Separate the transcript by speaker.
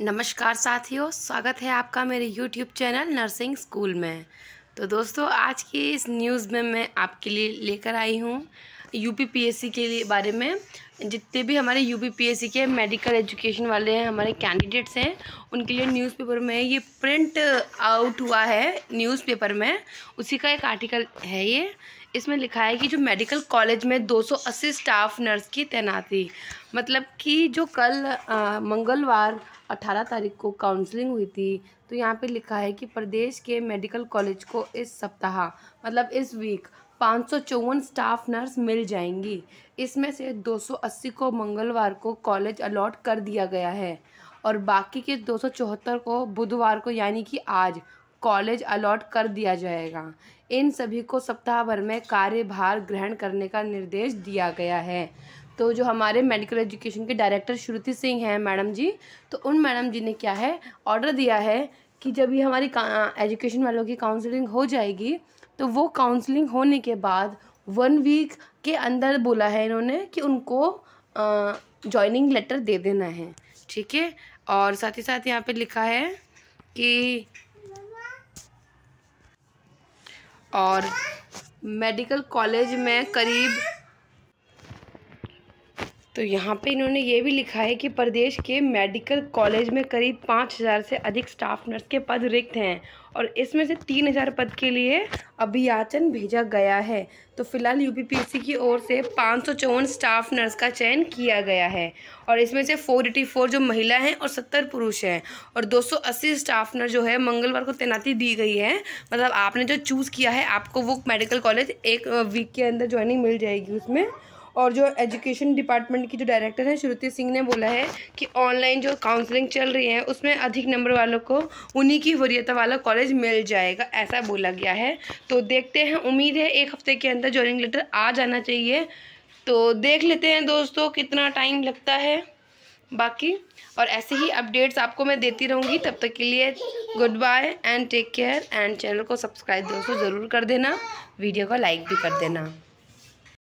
Speaker 1: नमस्कार साथियों स्वागत है आपका मेरे YouTube चैनल नर्सिंग स्कूल में तो दोस्तों आज की इस न्यूज़ में मैं आपके लिए लेकर आई हूँ यू के लिए बारे में जितने भी हमारे यू के मेडिकल एजुकेशन वाले हैं हमारे कैंडिडेट्स हैं उनके लिए न्यूज़पेपर में ये प्रिंट आउट हुआ है न्यूज़पेपर में उसी का एक आर्टिकल है ये इसमें लिखा है कि जो मेडिकल कॉलेज में 280 स्टाफ नर्स की तैनाती मतलब कि जो कल मंगलवार 18 तारीख को काउंसलिंग हुई थी तो यहाँ पे लिखा है कि प्रदेश के मेडिकल कॉलेज को इस सप्ताह मतलब इस वीक पाँच स्टाफ नर्स मिल जाएंगी इसमें से 280 को मंगलवार को कॉलेज अलॉट कर दिया गया है और बाकी के दो को बुधवार को यानी कि आज कॉलेज अलॉट कर दिया जाएगा इन सभी को सप्ताह भर में कार्यभार ग्रहण करने का निर्देश दिया गया है तो जो हमारे मेडिकल एजुकेशन के डायरेक्टर श्रुति सिंह हैं मैडम जी तो उन मैडम जी ने क्या है ऑर्डर दिया है कि जब ये हमारी एजुकेशन वालों की काउंसलिंग हो जाएगी तो वो काउंसलिंग होने के बाद वन वीक के अंदर बोला है इन्होंने कि उनको जॉइनिंग लेटर दे देना है ठीक है और साथ ही साथ यहाँ पे लिखा है कि और मेडिकल कॉलेज में करीब तो यहाँ पे इन्होंने ये भी लिखा है कि प्रदेश के मेडिकल कॉलेज में करीब पाँच हज़ार से अधिक स्टाफ नर्स के पद रिक्त हैं और इसमें से तीन हज़ार पद के लिए अभियाचन भेजा गया है तो फिलहाल यूपीपीसी की ओर से पाँच सौ चौवन स्टाफ नर्स का चयन किया गया है और इसमें से फोर एटी फोर जो महिला हैं और सत्तर पुरुष हैं और दो सौ अस्सी स्टाफ नर्स जो है मंगलवार को तैनाती दी गई है मतलब आपने जो चूज़ किया है आपको वो मेडिकल कॉलेज एक वीक के अंदर ज्वाइनिंग मिल जाएगी उसमें और जो एजुकेशन डिपार्टमेंट की जो डायरेक्टर हैं श्रुति सिंह ने बोला है कि ऑनलाइन जो काउंसलिंग चल रही है उसमें अधिक नंबर वालों को उन्हीं की वरीयता वाला कॉलेज मिल जाएगा ऐसा बोला गया है तो देखते हैं उम्मीद है एक हफ्ते के अंदर ज्वाइनिंग लेटर आ जाना चाहिए तो देख लेते हैं दोस्तों कितना टाइम लगता है बाकी और ऐसे ही अपडेट्स आपको मैं देती रहूँगी तब तक के लिए goodbye and take care and channel को सब्सक्राइब दोस्तों ज़रूर कर देना वीडियो को लाइक भी कर देना